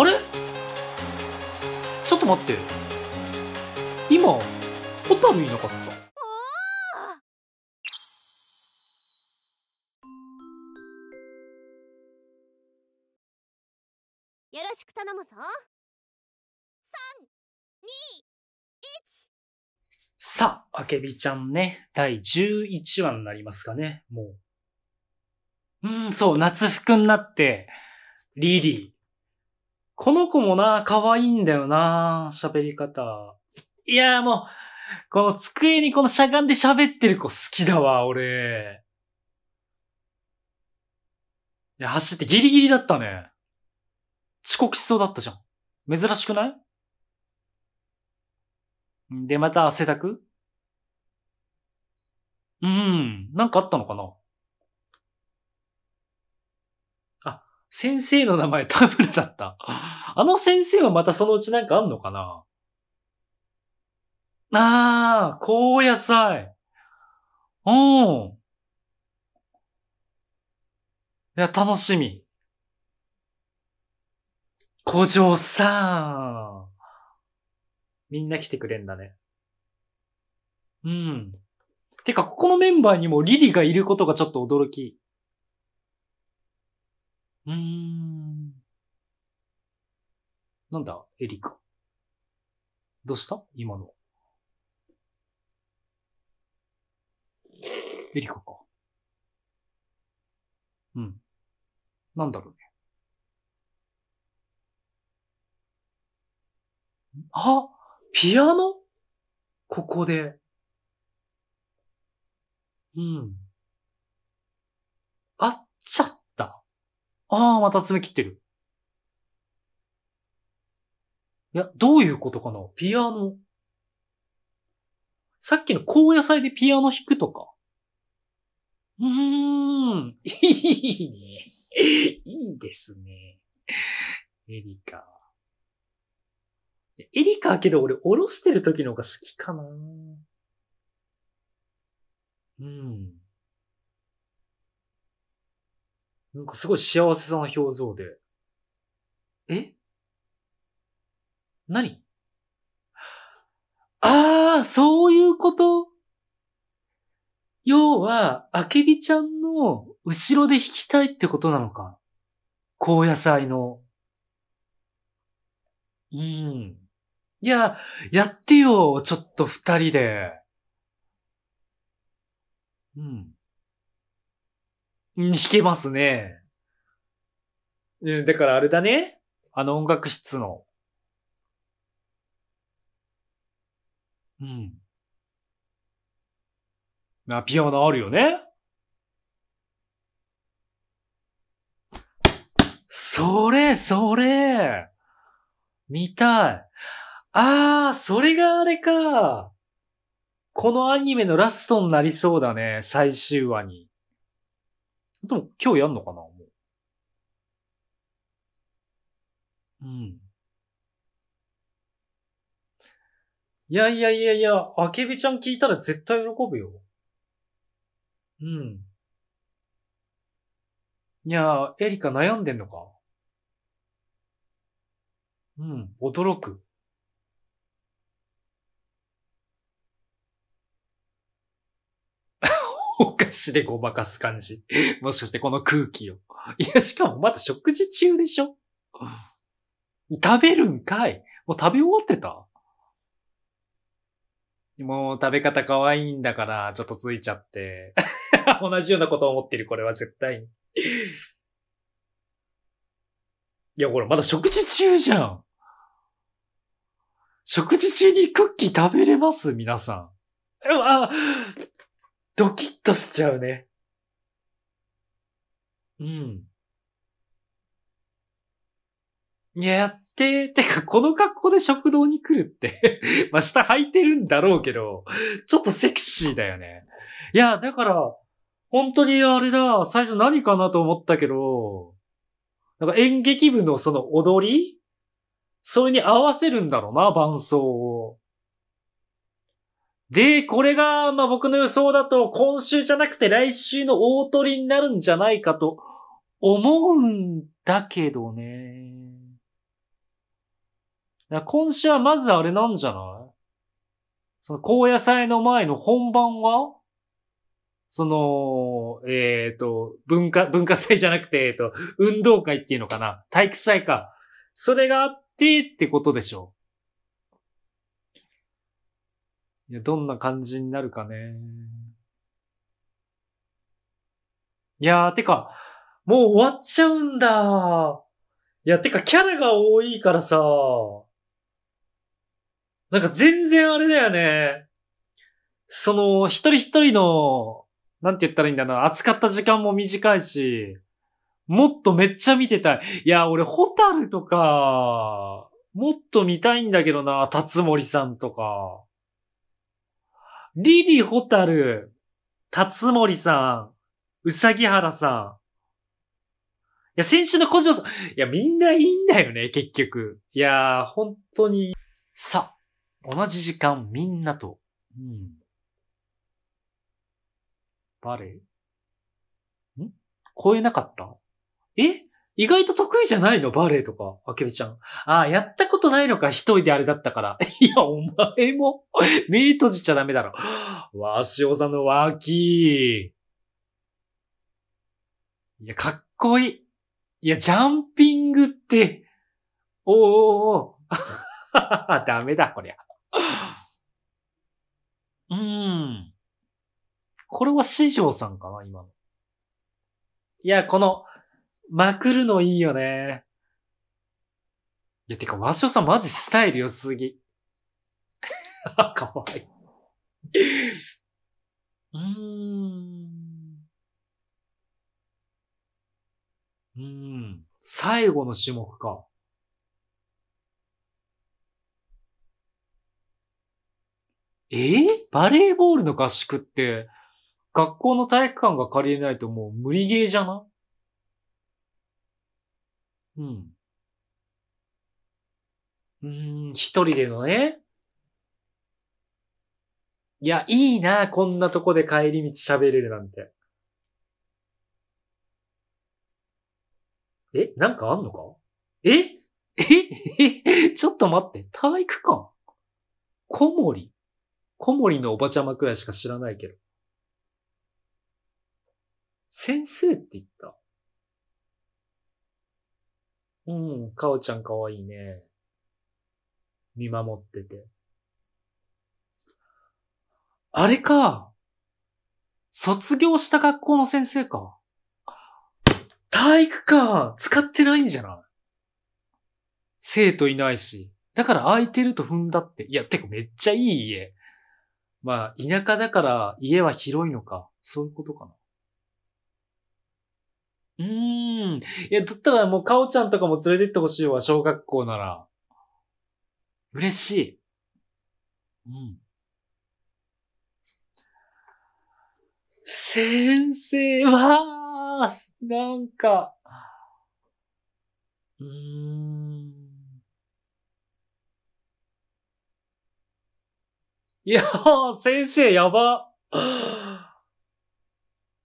あれちょっと待って今ホタルいなかったよろしく頼むぞ321さあ、あけびちゃんね、第11話になりますかね、もう。うん、そう、夏服になって、リリーこの子もな、可愛いんだよな、喋り方。いやもう、この机にこのしゃがんで喋ってる子好きだわ、俺。いや、走ってギリギリだったね。遅刻しそうだったじゃん。珍しくないで、また汗だくうん、なんかあったのかな先生の名前田村だった。あの先生はまたそのうちなんかあんのかなああ、高野菜。うん。いや、楽しみ。古城さん。みんな来てくれんだね。うん。てか、ここのメンバーにもリリがいることがちょっと驚き。うーん。なんだ、エリカ。どうした今の。エリカか。うん。なんだろうね。あピアノここで。うん。あっちゃっああ、また爪切ってる。いや、どういうことかなピアノ。さっきの高野菜でピアノ弾くとか。うーん。いいね。いいですね。エリカ。エリカけど俺、おろしてる時の方が好きかな。うん。なんかすごい幸せそうな表情で。え何 ああ、そういうこと要は、あけびちゃんの後ろで弾きたいってことなのか。高野菜の。うん。いや、やってよ、ちょっと二人で。うん。弾けますね。うん、だからあれだね。あの音楽室の。うん。な、ピアノあるよねそれ、それ見たい。あー、それがあれか。このアニメのラストになりそうだね、最終話に。でも今日やんのかなもう。うん。いやいやいやいや、あけびちゃん聞いたら絶対喜ぶよ。うん。いやー、エリカ悩んでんのか。うん、驚く。お菓子でごまかす感じ。もしかしてこの空気を。いや、しかもまだ食事中でしょ食べるんかいもう食べ終わってたもう食べ方可愛いんだから、ちょっとついちゃって。同じようなことを思ってる、これは絶対に。いや、これまだ食事中じゃん。食事中にクッキー食べれます皆さん。うわドキッとしちゃうね。うん。いや、って、てか、この格好で食堂に来るって ま下履いてるんだろうけど、ちょっとセクシーだよね。いや、だから、本当にあれだ、最初何かなと思ったけど、なんか演劇部のその踊りそれに合わせるんだろうな、伴奏を。で、これが、まあ、僕の予想だと、今週じゃなくて来週の大取りになるんじゃないかと思うんだけどね。今週はまずあれなんじゃないその、高野菜の前の本番はその、えっ、ー、と、文化、文化祭じゃなくて、えっ、ー、と、運動会っていうのかな体育祭か。それがあってってことでしょいや、どんな感じになるかね。いやー、てか、もう終わっちゃうんだ。いや、てか、キャラが多いからさ。なんか全然あれだよね。その、一人一人の、なんて言ったらいいんだな、扱った時間も短いし、もっとめっちゃ見てたい。いや、俺、ホタルとか、もっと見たいんだけどな、辰森さんとか。リリホタル、辰森さん、サギハ原さん、いや、先週の小城さん、いや、みんないいんだよね、結局。いやー、本当に。さ、同じ時間、みんなと。うん。バレーん超えなかったえ意外と得意じゃないのバレエとか、あけみちゃん。ああ、やったことないのか、一人であれだったから。いや、お前も、目 閉じちゃダメだろ。わしおさんの脇。いや、かっこいい。いや、ジャンピングって、おーおーおー ダメだ、こりゃ。うーん。これは四条さんかな、今の。いや、この、まくるのいいよね。いや、てか、マシさんマジスタイル良すぎ。かわいい。うーん。うーん。最後の種目か。えー、バレーボールの合宿って、学校の体育館が借りれないともう無理ゲーじゃなうん。うん、一人でのね。いや、いいな、こんなとこで帰り道喋れるなんて。え、なんかあんのかええちょっと待って、体育館小森小森のおばちゃまくらいしか知らないけど。先生って言ったうん、かおちゃんかわいいね。見守ってて。あれか。卒業した学校の先生か。体育館使ってないんじゃない生徒いないし。だから空いてると踏んだって。いや、てかめっちゃいい家。まあ、田舎だから家は広いのか。そういうことかな。うーん。。いや、だったらもう、かおちゃんとかも連れてってほしいわ、小学校なら。嬉しい。うん。先生は、なんか、うーん。いや先生やば。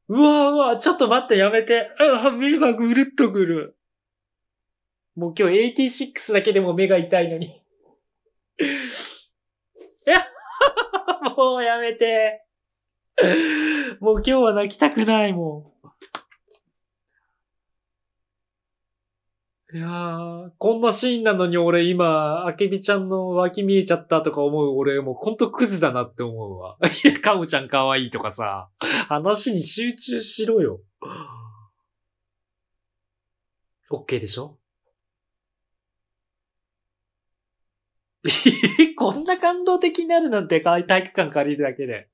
うわうわ、ちょっと待って、やめて。あ、目がぐるっとぐる。もう今日86だけでも目が痛いのに。いや、もうやめて。もう今日は泣きたくないもん。いやー、こんなシーンなのに俺今、あけびちゃんの脇見えちゃったとか思う俺もうほんとクズだなって思うわ。いや、カムちゃん可愛いとかさ、話に集中しろよ。オッケーでしょえ こんな感動的になるなんて体育館借りるだけで。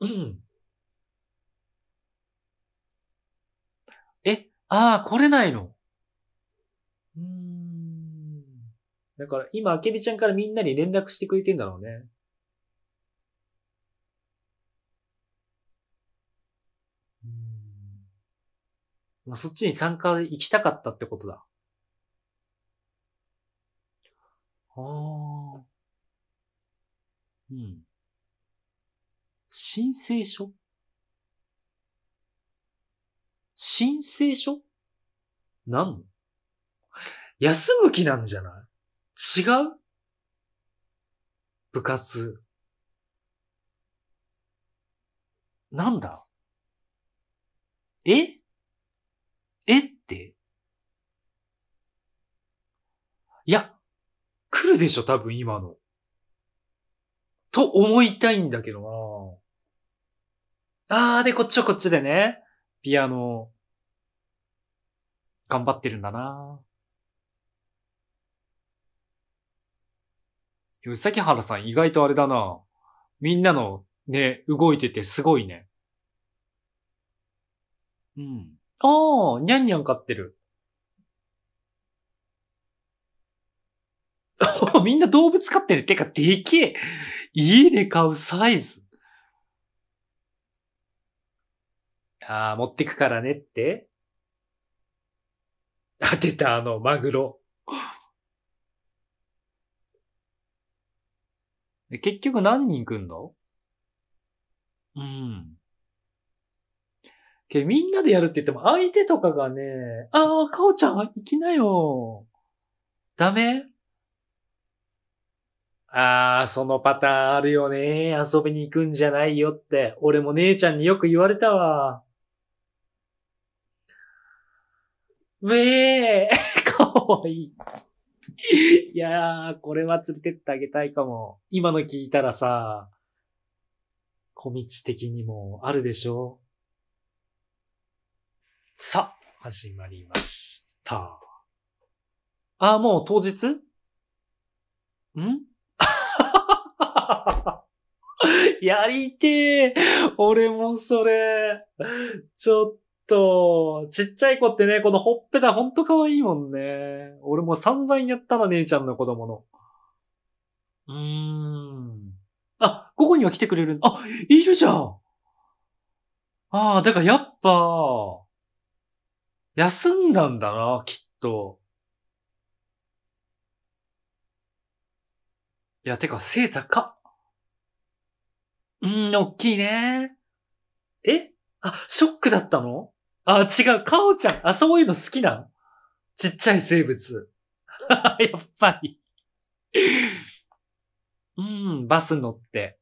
うん。え、ああ、来れないのだから今、あけびちゃんからみんなに連絡してくれてんだろうね。まあ、そっちに参加行きたかったってことだ。ああ。うん。申請書申請書なんの 休む気なんじゃない違う部活。なんだええっていや、来るでしょ、多分今の。と思いたいんだけどなあー、で、こっちはこっちでね、ピアノ、頑張ってるんだなうさき原さん意外とあれだな。みんなのね、動いててすごいね。うん。ああ、にゃんにゃん飼ってる。みんな動物飼ってる。てか、でけえ。家で買うサイズ。ああ、持ってくからねって。当てた、あの、マグロ。結局何人来んのうん。けみんなでやるって言っても相手とかがね、ああ、かおちゃん行きなよ。ダメああ、そのパターンあるよね。遊びに行くんじゃないよって、俺も姉ちゃんによく言われたわ。うええ、かわいい。いやー、これは連れてってあげたいかも。今の聞いたらさ、小道的にもあるでしょさ、始まりました。あもう当日ん やりてー俺もそれ、ちょっと、ちっちゃい子ってね、このほっぺたほんと可愛いもんね。俺も散々やったな、姉ちゃんの子供の。うーん。あ、午後には来てくれる。あ、いるじゃんああ、だからやっぱ、休んだんだな、きっと。いや、てか、背高っ。うん、おっきいね。えあ、ショックだったのあ、違う。かおちゃん。あ、そういうの好きなのちっちゃい生物。やっぱりうん、バス乗って。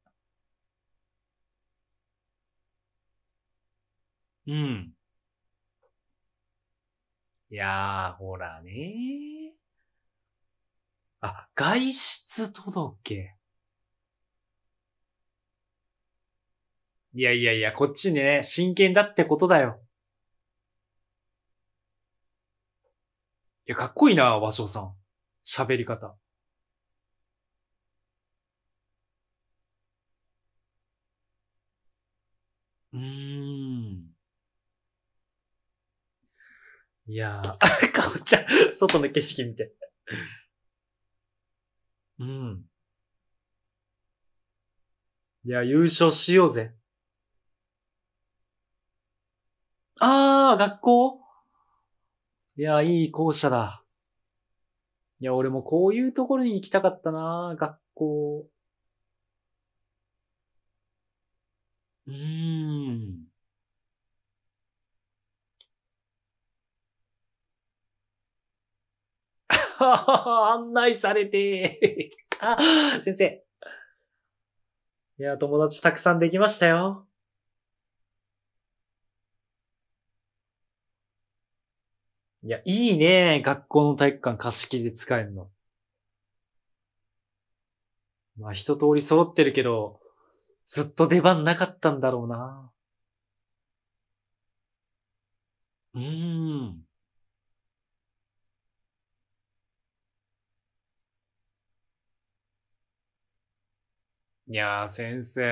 うん。いやー、ほらねあ、外出届。いやいやいや、こっちにね、真剣だってことだよ。いや、かっこいいな、和尚さん。喋り方。うーん。いやー、かおちゃ、ん、外の景色見て。うん。いや、優勝しようぜ。あー、学校いや、いい校舎だ。いや、俺もこういうところに行きたかったな、学校。うーん。案内されて あ、先生。いや、友達たくさんできましたよ。いや、いいね。学校の体育館貸し切りで使えるの。まあ一通り揃ってるけど、ずっと出番なかったんだろうな。うーん。いやー、先生。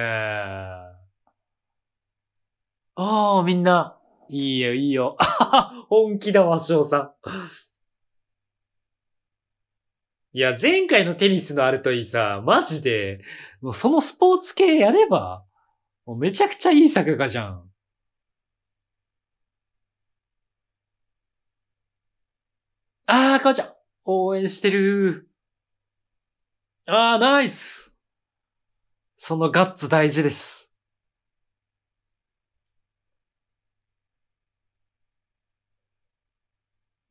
ああ、みんな、いいよ、いいよ。本気だわ、翔さん。いや、前回のテニスのあるといいさ、マジで、もうそのスポーツ系やれば、もうめちゃくちゃいい作画じゃん。あー、かおちゃん、応援してるあー、ナイスそのガッツ大事です。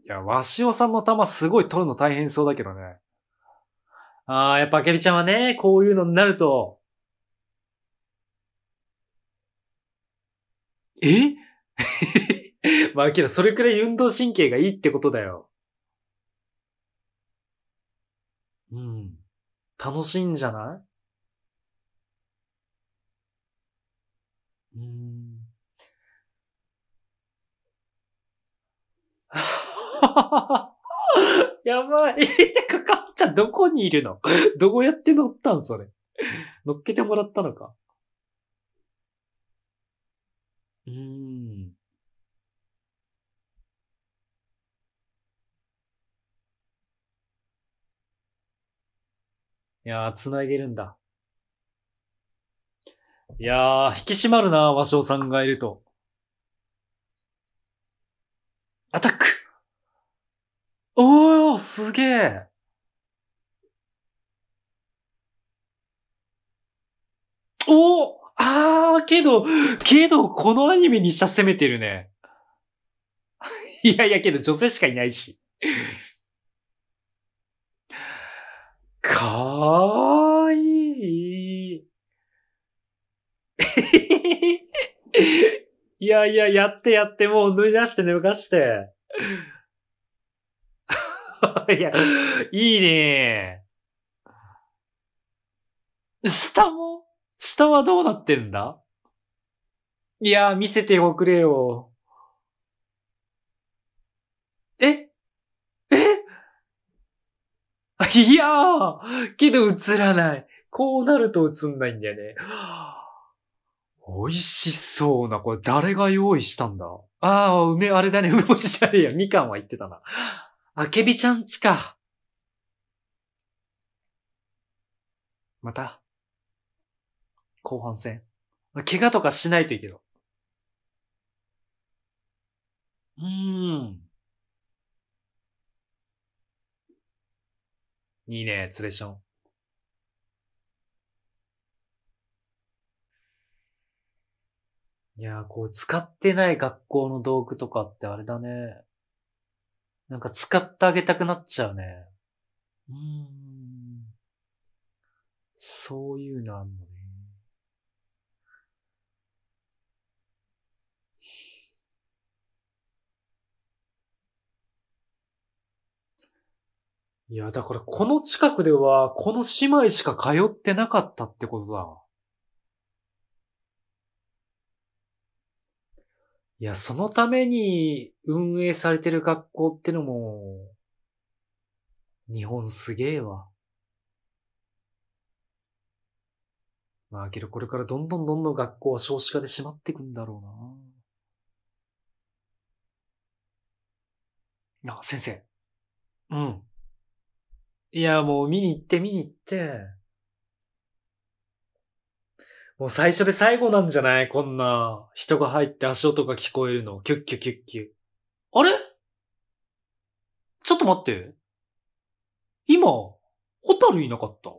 いや、わしおさんの玉すごい取るの大変そうだけどね。ああ、やっぱあけびちゃんはね、こういうのになると。え まあけど、それくらい運動神経がいいってことだよ。うん。楽しいんじゃないうん。あ やばい。え、てか、かっちゃんどこにいるのどうやって乗ったんそれ。乗っけてもらったのか。うーん。いやー、繋いでるんだ。いやー、引き締まるな、和尚さんがいると。アタックおー、すげえ。おー、あー、けど、けど、このアニメにしちゃ攻めてるね。いやいや、けど女性しかいないし。かーいい。いやいや、やってやって、もう脱い出して脱がして。いや、いいね下も下はどうなってんだいや見せておくれよ。ええいやーけど映らない。こうなると映んないんだよね。美味しそうな。これ誰が用意したんだああ、梅、あれだね。梅干しじゃねえや。みかんは言ってたな。あけびちゃんちか。また、後半戦。怪我とかしないといいけど。うーん。いいね、ツレション。いやー、こう、使ってない学校の道具とかってあれだね。なんか使ってあげたくなっちゃうね。うん。そういうのあんのね。いや、だからこの近くでは、この姉妹しか通ってなかったってことだ。いや、そのために運営されてる学校ってのも、日本すげえわ。まあけどこれからどんどんどんどん学校は少子化でしまっていくんだろうな。あ、先生。うん。いや、もう見に行って見に行って。もう最初で最後なんじゃないこんな、人が入って足音が聞こえるの。キュッキュキュッキュ。あれちょっと待って。今、ホタルいなかった。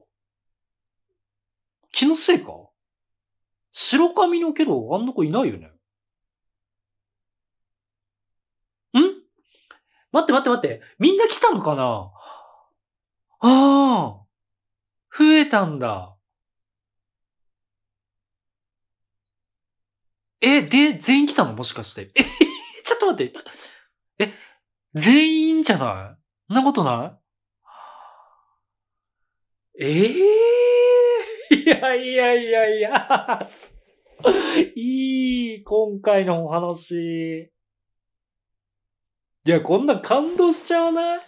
気のせいか白髪のけど、あんな子いないよね。ん待って待って待って。みんな来たのかなああ。増えたんだ。え、で、全員来たのもしかして。え、ちょっと待って。え、全員じゃないそんなことないええー、いやいやいやいや。いい、今回のお話。いや、こんな感動しちゃわない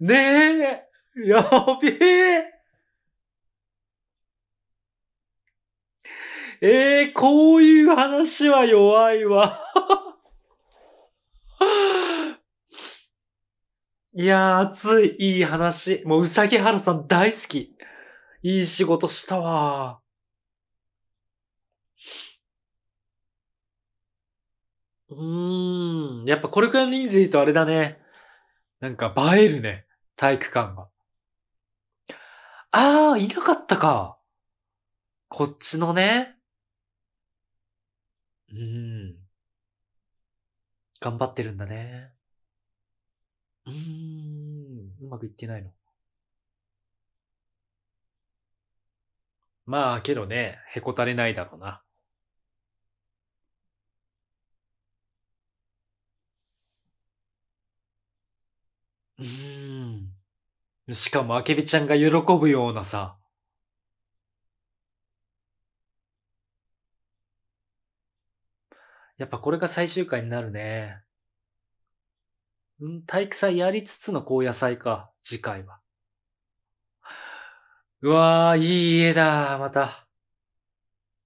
ねえ、やべえ。えー、こういう話は弱いわ。いやー、熱い、いい話。もう、うさぎ原さん大好き。いい仕事したわ。うーん。やっぱこれくらいの人数いるとあれだね。なんか映えるね。体育館が。あー、いなかったか。こっちのね、うーん。頑張ってるんだね。うーん、うまくいってないの。まあ、けどね、へこたれないだろうな。うーん。しかも、あけびちゃんが喜ぶようなさ。やっぱこれが最終回になるね。うん、体育祭やりつつの高野祭か、次回は。うわー、いい家だ、また。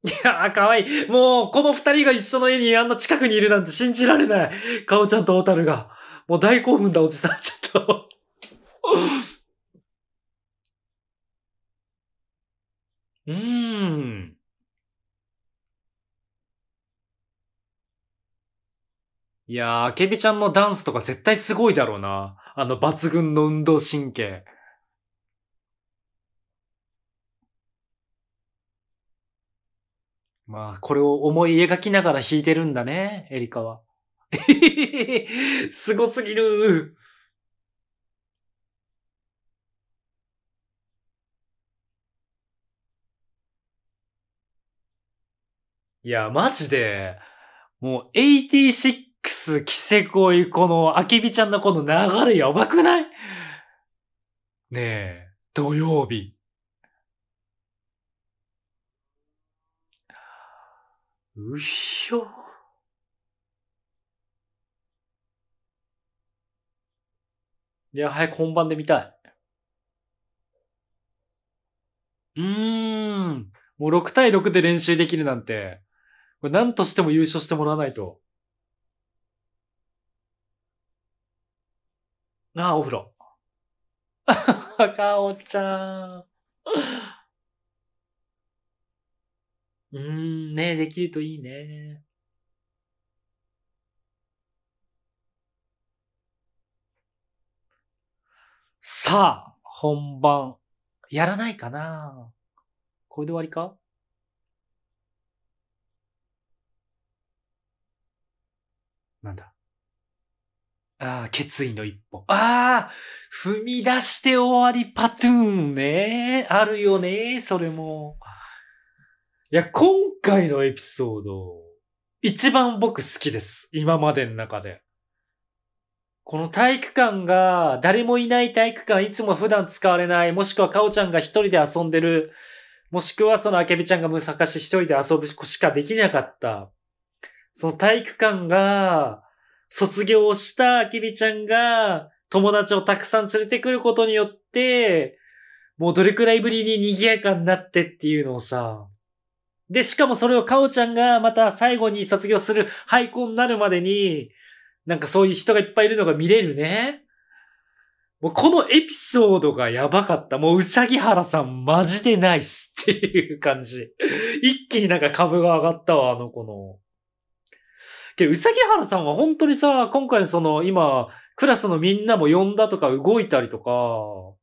いやー、かわいい。もう、この二人が一緒の家にあんな近くにいるなんて信じられない。かおちゃんとおたるが。もう大興奮だ、おじさん、ちょっと。うーん。いやー、あけびちゃんのダンスとか絶対すごいだろうな。あの抜群の運動神経。まあ、これを思い描きながら弾いてるんだね、エリカは。すごすぎるいや、マジで、もう86クス、キセコイ、この、アケビちゃんのこの流れやばくないねえ、土曜日。うひょ。いや、早く本番で見たい。うーん。もう6対6で練習できるなんて、これ何としても優勝してもらわないと。ああ、お風呂。かおちゃん。うーん、ねできるといいね。さあ、本番。やらないかなこれで終わりかなんだああ、決意の一歩。ああ、踏み出して終わりパトゥーンね。あるよね、それも。いや、今回のエピソード、一番僕好きです。今までの中で。この体育館が、誰もいない体育館、いつも普段使われない、もしくはかおちゃんが一人で遊んでる、もしくはそのあけびちゃんがむさかし一人で遊ぶしかできなかった。その体育館が、卒業したあきびちゃんが友達をたくさん連れてくることによって、もうどれくらいぶりに賑やかになってっていうのをさ。で、しかもそれをかおちゃんがまた最後に卒業する廃校になるまでに、なんかそういう人がいっぱいいるのが見れるね。もうこのエピソードがやばかった。もううさぎ原さんマジでナイスっていう感じ。一気になんか株が上がったわ、あの子の。で、うさぎ原さんは本当にさ、今回その今、クラスのみんなも呼んだとか動いたりとか、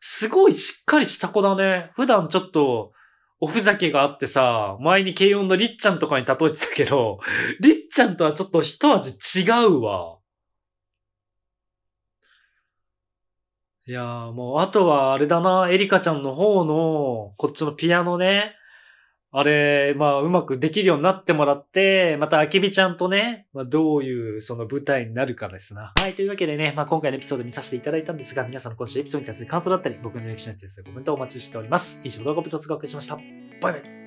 すごいしっかりした子だね。普段ちょっと、おふざけがあってさ、前に軽音のりっちゃんとかに例えてたけど、りっちゃんとはちょっと一味違うわ。いやーもう、あとはあれだな、エリカちゃんの方の、こっちのピアノね。あれ、まあ、うまくできるようになってもらって、また、あけびちゃんとね、まあ、どういう、その舞台になるかですな。はい、というわけでね、まあ、今回のエピソード見させていただいたんですが、皆さんの今週エピソードに対する感想だったり、僕の歴史に対するコメントをお待ちしております。以上、動画部ご視聴ありしとました。バイバイ。